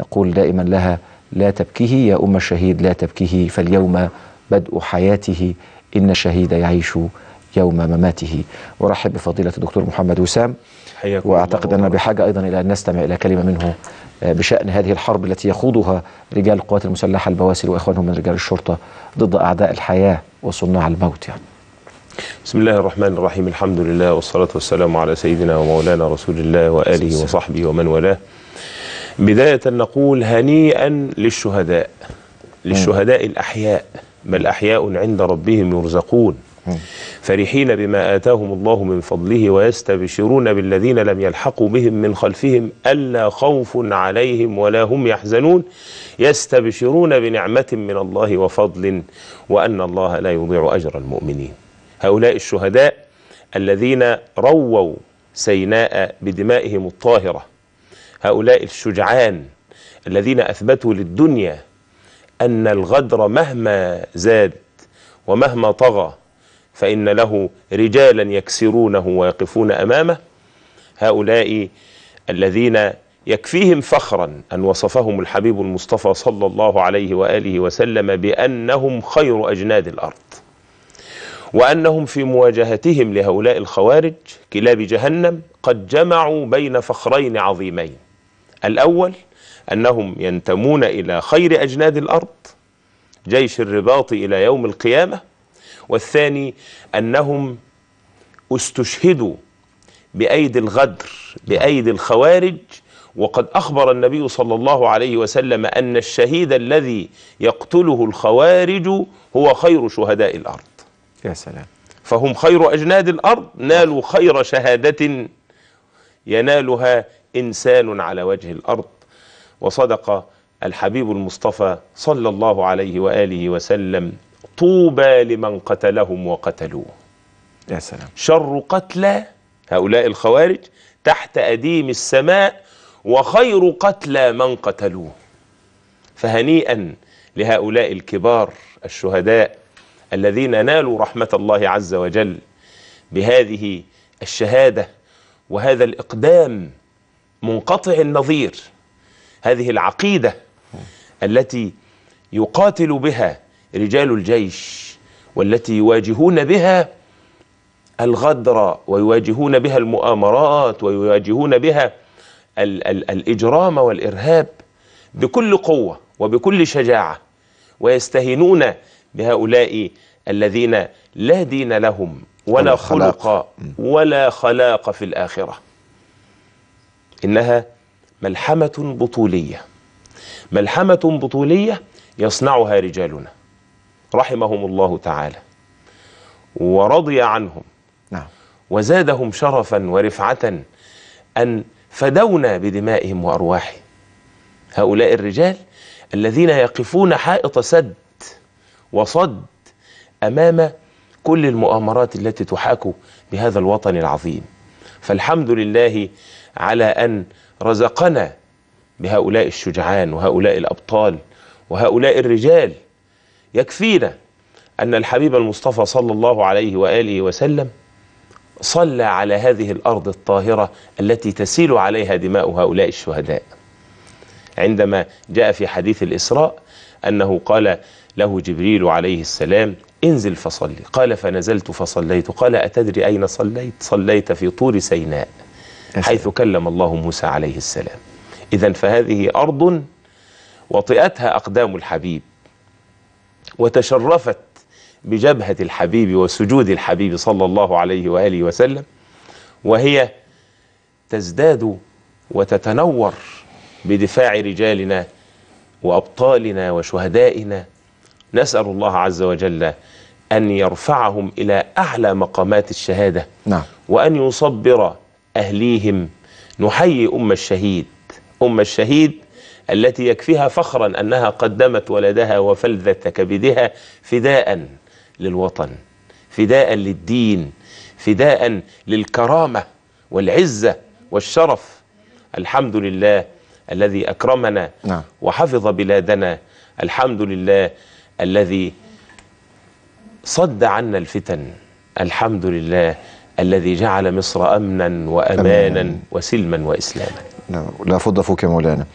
نقول دائما لها لا تبكيه يا أم الشهيد لا تبكيه فاليوم بدء حياته إن الشهيد يعيش يوم مماته ورحب بفضيلة الدكتور محمد وسام وأعتقد أننا بحاجة أيضا إلى أن نستمع إلى كلمة منه آه، بشأن هذه الحرب التي يخوضها رجال القوات المسلحة البواسل وإخوانهم من رجال الشرطة ضد أعداء الحياة وصناع الموت يعني بسم الله الرحمن الرحيم الحمد لله والصلاة والسلام على سيدنا ومولانا رسول الله وآله وصحبه ومن والاه بداية نقول هنيئا للشهداء للشهداء الأحياء بل أحياء عند ربهم يرزقون فرحين بما آتاهم الله من فضله ويستبشرون بالذين لم يلحقوا بهم من خلفهم ألا خوف عليهم ولا هم يحزنون يستبشرون بنعمة من الله وفضل وأن الله لا يضيع أجر المؤمنين هؤلاء الشهداء الذين رووا سيناء بدمائهم الطاهرة هؤلاء الشجعان الذين أثبتوا للدنيا أن الغدر مهما زاد ومهما طغى فإن له رجالا يكسرونه ويقفون أمامه هؤلاء الذين يكفيهم فخرا أن وصفهم الحبيب المصطفى صلى الله عليه وآله وسلم بأنهم خير أجناد الأرض وأنهم في مواجهتهم لهؤلاء الخوارج كلاب جهنم قد جمعوا بين فخرين عظيمين الأول أنهم ينتمون إلى خير أجناد الأرض جيش الرباط إلى يوم القيامة والثاني أنهم استشهدوا بأيدي الغدر بأيدي الخوارج وقد أخبر النبي صلى الله عليه وسلم أن الشهيد الذي يقتله الخوارج هو خير شهداء الأرض يا سلام فهم خير أجناد الأرض نالوا خير شهادة ينالها إنسان على وجه الأرض وصدق الحبيب المصطفى صلى الله عليه وآله وسلم طوبى لمن قتلهم وقتلوه يا سلام شر قتلى هؤلاء الخوارج تحت أديم السماء وخير قتلى من قتلوه فهنيئا لهؤلاء الكبار الشهداء الذين نالوا رحمة الله عز وجل بهذه الشهادة وهذا الإقدام منقطع النظير هذه العقيدة التي يقاتل بها رجال الجيش والتي يواجهون بها الغدر ويواجهون بها المؤامرات ويواجهون بها ال ال الإجرام والإرهاب بكل قوة وبكل شجاعة ويستهينون بهؤلاء الذين لا دين لهم ولا خلق ولا خلاق في الآخرة إنها ملحمة بطولية ملحمة بطولية يصنعها رجالنا رحمهم الله تعالى ورضي عنهم نعم. وزادهم شرفا ورفعة أن فدونا بدمائهم وأرواحهم هؤلاء الرجال الذين يقفون حائط سد وصد أمام كل المؤامرات التي تحاك بهذا الوطن العظيم فالحمد لله على أن رزقنا بهؤلاء الشجعان وهؤلاء الأبطال وهؤلاء الرجال يكفينا أن الحبيب المصطفى صلى الله عليه وآله وسلم صلى على هذه الأرض الطاهرة التي تسيل عليها دماء هؤلاء الشهداء عندما جاء في حديث الإسراء أنه قال له جبريل عليه السلام انزل فصلي قال فنزلت فصليت قال أتدري أين صليت صليت في طور سيناء حيث كلم الله موسى عليه السلام إذا فهذه أرض وطئتها أقدام الحبيب وتشرفت بجبهة الحبيب وسجود الحبيب صلى الله عليه وآله وسلم وهي تزداد وتتنور بدفاع رجالنا وأبطالنا وشهدائنا نسأل الله عز وجل أن يرفعهم إلى أعلى مقامات الشهادة نعم. وأن يصبر أهليهم نحيي أم الشهيد أم الشهيد التي يكفيها فخرا أنها قدمت ولدها وفلذة كبدها فداء للوطن فداء للدين فداء للكرامة والعزة والشرف الحمد لله الذي أكرمنا نعم. وحفظ بلادنا الحمد لله الذي صد عنا الفتن الحمد لله الذي جعل مصر أمنا وأمانا وسلما وإسلاما نعم، لا فض مولانا